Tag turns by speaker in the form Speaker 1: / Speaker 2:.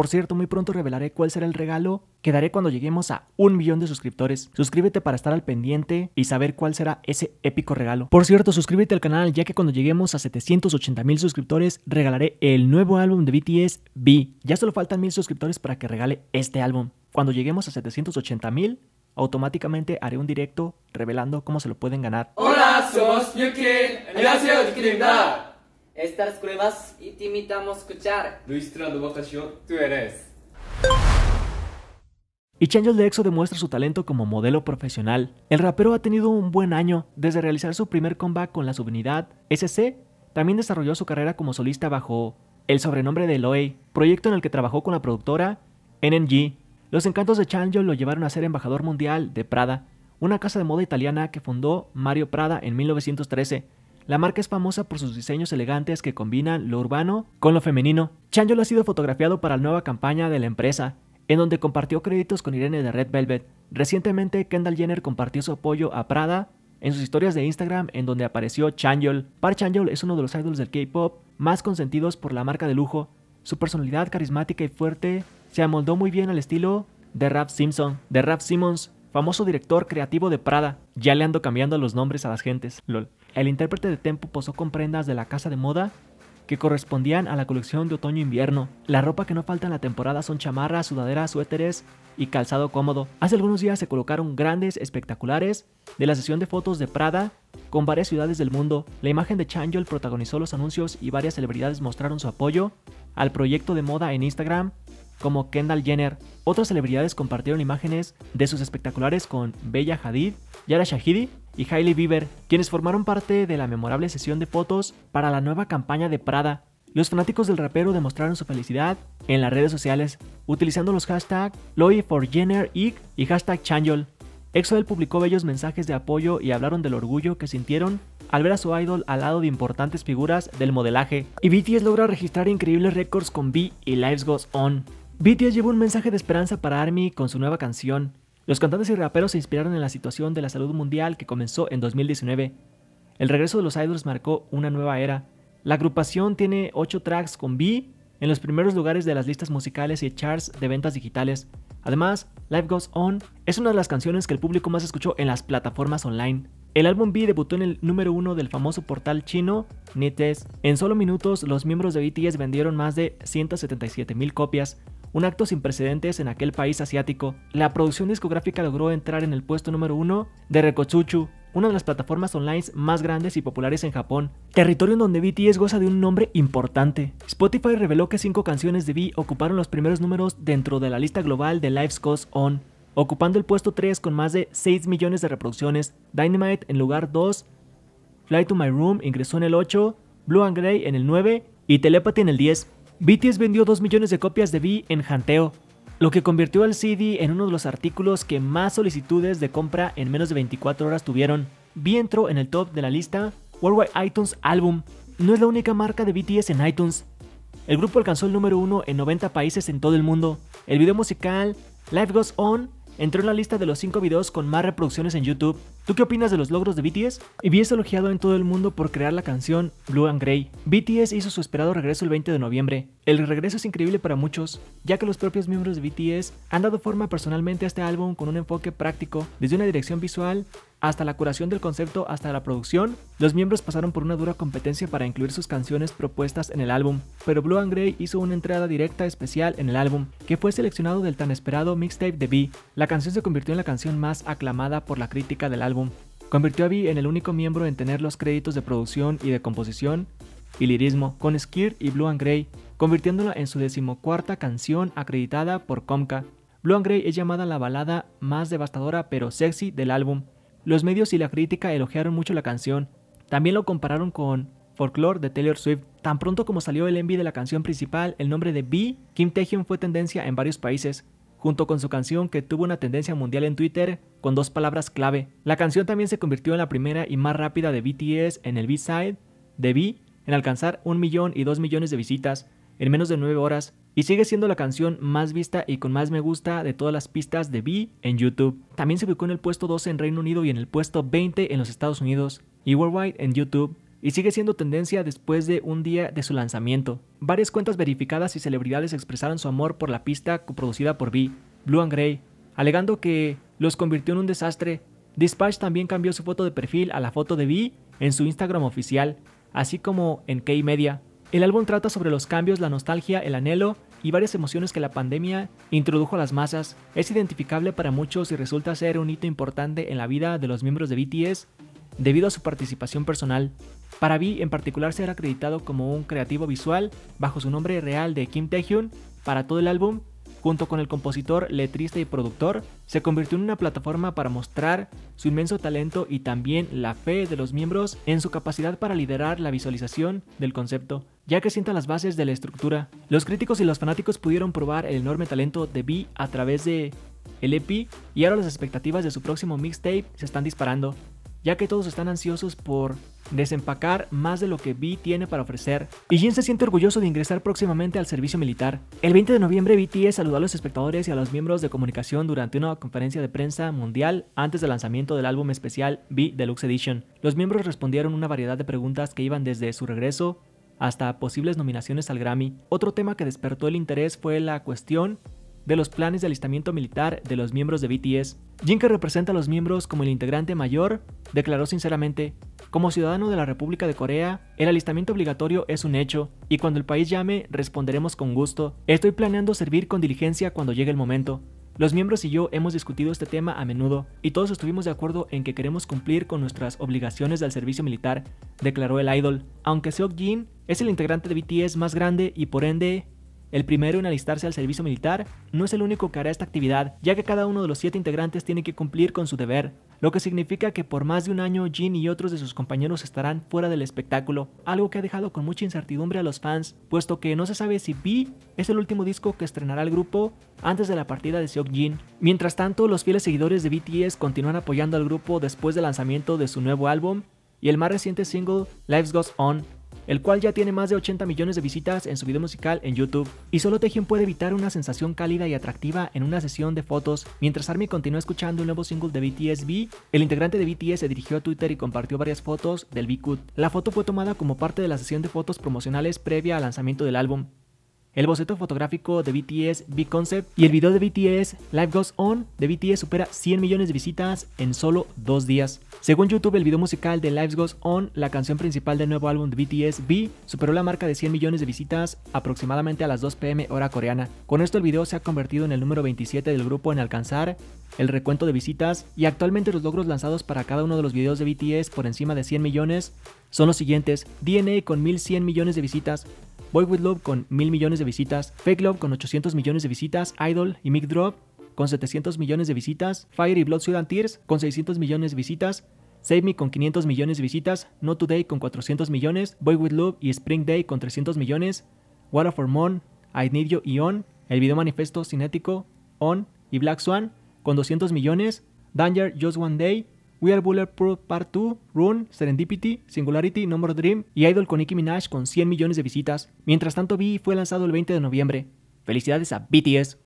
Speaker 1: Por cierto, muy pronto revelaré cuál será el regalo que daré cuando lleguemos a un millón de suscriptores. Suscríbete para estar al pendiente y saber cuál será ese épico regalo. Por cierto, suscríbete al canal ya que cuando lleguemos a 780 mil suscriptores regalaré el nuevo álbum de BTS, B. Ya solo faltan mil suscriptores para que regale este álbum. Cuando lleguemos a 780 mil, automáticamente haré un directo revelando cómo se lo pueden ganar. Hola, somos ¡Gracias, estas pruebas y te invitamos a escuchar nuestra vocación, tú eres. Y Chanjo de EXO demuestra su talento como modelo profesional. El rapero ha tenido un buen año desde realizar su primer comeback con la subunidad SC. También desarrolló su carrera como solista bajo el sobrenombre de Loe, proyecto en el que trabajó con la productora NNG. Los encantos de Chanjo lo llevaron a ser embajador mundial de Prada, una casa de moda italiana que fundó Mario Prada en 1913 la marca es famosa por sus diseños elegantes que combinan lo urbano con lo femenino. Changelo ha sido fotografiado para la nueva campaña de la empresa, en donde compartió créditos con Irene de Red Velvet. Recientemente, Kendall Jenner compartió su apoyo a Prada en sus historias de Instagram en donde apareció Changyol. Park Changyol es uno de los ídolos del K-pop más consentidos por la marca de lujo. Su personalidad carismática y fuerte se amoldó muy bien al estilo de Rap Simpson, de Rap Simmons, famoso director creativo de Prada. Ya le ando cambiando los nombres a las gentes, lol. El intérprete de Tempo posó con prendas de la casa de moda que correspondían a la colección de otoño-invierno. La ropa que no falta en la temporada son chamarras, sudaderas, suéteres y calzado cómodo. Hace algunos días se colocaron grandes espectaculares de la sesión de fotos de Prada con varias ciudades del mundo. La imagen de Changel protagonizó los anuncios y varias celebridades mostraron su apoyo al proyecto de moda en Instagram como Kendall Jenner. Otras celebridades compartieron imágenes de sus espectaculares con Bella Hadid, Yara Shahidi y Hailey Bieber, quienes formaron parte de la memorable sesión de fotos para la nueva campaña de Prada. Los fanáticos del rapero demostraron su felicidad en las redes sociales utilizando los hashtags jenneric y hashtag Changel. Exodel publicó bellos mensajes de apoyo y hablaron del orgullo que sintieron al ver a su idol al lado de importantes figuras del modelaje. Y BTS logra registrar increíbles récords con B y Lives Goes On. BTS llevó un mensaje de esperanza para ARMY con su nueva canción. Los cantantes y raperos se inspiraron en la situación de la salud mundial que comenzó en 2019. El regreso de los idols marcó una nueva era. La agrupación tiene 8 tracks con B en los primeros lugares de las listas musicales y charts de ventas digitales. Además, Life Goes On es una de las canciones que el público más escuchó en las plataformas online. El álbum B debutó en el número 1 del famoso portal chino NetEase. En solo minutos, los miembros de BTS vendieron más de 177 mil copias, un acto sin precedentes en aquel país asiático, la producción discográfica logró entrar en el puesto número 1 de Rekotsuchu, una de las plataformas online más grandes y populares en Japón, territorio en donde BTS goza de un nombre importante. Spotify reveló que cinco canciones de V ocuparon los primeros números dentro de la lista global de Lives Goes On, ocupando el puesto 3 con más de 6 millones de reproducciones, Dynamite en lugar 2, Fly to My Room ingresó en el 8, Blue and Grey en el 9 y Telepathy en el 10. BTS vendió 2 millones de copias de V en Hanteo, lo que convirtió al CD en uno de los artículos que más solicitudes de compra en menos de 24 horas tuvieron. V entró en el top de la lista Worldwide iTunes Album. No es la única marca de BTS en iTunes. El grupo alcanzó el número 1 en 90 países en todo el mundo. El video musical Life Goes On entró en la lista de los 5 videos con más reproducciones en YouTube. ¿Tú qué opinas de los logros de BTS? Y es elogiado en todo el mundo por crear la canción Blue and Grey. BTS hizo su esperado regreso el 20 de noviembre. El regreso es increíble para muchos, ya que los propios miembros de BTS han dado forma personalmente a este álbum con un enfoque práctico, desde una dirección visual hasta la curación del concepto hasta la producción, los miembros pasaron por una dura competencia para incluir sus canciones propuestas en el álbum, pero Blue and Grey hizo una entrada directa especial en el álbum, que fue seleccionado del tan esperado mixtape de Bee. La canción se convirtió en la canción más aclamada por la crítica del álbum. Convirtió a Bee en el único miembro en tener los créditos de producción y de composición y lirismo con Skir y Blue and Grey, convirtiéndola en su decimocuarta canción acreditada por Comca. Blue and Grey es llamada la balada más devastadora pero sexy del álbum, los medios y la crítica elogiaron mucho la canción. También lo compararon con Folklore de Taylor Swift. Tan pronto como salió el envy de la canción principal, el nombre de B, Kim Taehyung fue tendencia en varios países, junto con su canción que tuvo una tendencia mundial en Twitter con dos palabras clave. La canción también se convirtió en la primera y más rápida de BTS en el B-side de B en alcanzar un millón y dos millones de visitas, en menos de 9 horas y sigue siendo la canción más vista y con más me gusta de todas las pistas de B en YouTube. También se ubicó en el puesto 12 en Reino Unido y en el puesto 20 en los Estados Unidos y Worldwide en YouTube. Y sigue siendo tendencia después de un día de su lanzamiento. Varias cuentas verificadas y celebridades expresaron su amor por la pista coproducida por B, Blue and Grey, alegando que los convirtió en un desastre. Dispatch también cambió su foto de perfil a la foto de B en su Instagram oficial, así como en K-Media. El álbum trata sobre los cambios, la nostalgia, el anhelo y varias emociones que la pandemia introdujo a las masas. Es identificable para muchos y resulta ser un hito importante en la vida de los miembros de BTS debido a su participación personal. Para B en particular será acreditado como un creativo visual bajo su nombre real de Kim Taehyun para todo el álbum Junto con el compositor, letrista y productor, se convirtió en una plataforma para mostrar su inmenso talento y también la fe de los miembros en su capacidad para liderar la visualización del concepto, ya que sienta las bases de la estructura. Los críticos y los fanáticos pudieron probar el enorme talento de B a través de el EP y ahora las expectativas de su próximo mixtape se están disparando ya que todos están ansiosos por desempacar más de lo que V tiene para ofrecer. Y Jin se siente orgulloso de ingresar próximamente al servicio militar. El 20 de noviembre, BTS saludó a los espectadores y a los miembros de comunicación durante una conferencia de prensa mundial antes del lanzamiento del álbum especial V Deluxe Edition. Los miembros respondieron una variedad de preguntas que iban desde su regreso hasta posibles nominaciones al Grammy. Otro tema que despertó el interés fue la cuestión de los planes de alistamiento militar de los miembros de BTS. Jin, que representa a los miembros como el integrante mayor, declaró sinceramente, como ciudadano de la República de Corea, el alistamiento obligatorio es un hecho, y cuando el país llame, responderemos con gusto. Estoy planeando servir con diligencia cuando llegue el momento. Los miembros y yo hemos discutido este tema a menudo, y todos estuvimos de acuerdo en que queremos cumplir con nuestras obligaciones del servicio militar, declaró el idol. Aunque Seok Jin es el integrante de BTS más grande y por ende el primero en alistarse al servicio militar no es el único que hará esta actividad, ya que cada uno de los siete integrantes tiene que cumplir con su deber, lo que significa que por más de un año Jin y otros de sus compañeros estarán fuera del espectáculo, algo que ha dejado con mucha incertidumbre a los fans, puesto que no se sabe si B es el último disco que estrenará el grupo antes de la partida de Seokjin. Mientras tanto, los fieles seguidores de BTS continúan apoyando al grupo después del lanzamiento de su nuevo álbum y el más reciente single Lives Goes On, el cual ya tiene más de 80 millones de visitas en su video musical en YouTube. Y solo Tejin puede evitar una sensación cálida y atractiva en una sesión de fotos. Mientras Army continúa escuchando un nuevo single de BTS el integrante de BTS se dirigió a Twitter y compartió varias fotos del b La foto fue tomada como parte de la sesión de fotos promocionales previa al lanzamiento del álbum. El boceto fotográfico de BTS Big Concept y el video de BTS Life Goes On de BTS supera 100 millones de visitas en solo dos días. Según YouTube, el video musical de Life Goes On, la canción principal del nuevo álbum de BTS B, superó la marca de 100 millones de visitas aproximadamente a las 2 pm hora coreana. Con esto el video se ha convertido en el número 27 del grupo en alcanzar el recuento de visitas y actualmente los logros lanzados para cada uno de los videos de BTS por encima de 100 millones son los siguientes: DNA con 1100 millones de visitas, Boy With Love con mil millones de visitas, Fake Love con 800 millones de visitas, Idol y Mic Drop con 700 millones de visitas, Fire y Blood, Sweat Tears con 600 millones de visitas, Save Me con 500 millones de visitas, No Today con 400 millones, Boy With Love y Spring Day con 300 millones, Water for Moon, I Need You y On, el video manifesto cinético On y Black Swan con 200 millones, Danger Just One Day We Are Bulletproof Part 2, Rune, Serendipity, Singularity, No Dream y Idol con Nicki Minaj con 100 millones de visitas. Mientras tanto, V fue lanzado el 20 de noviembre. Felicidades a BTS.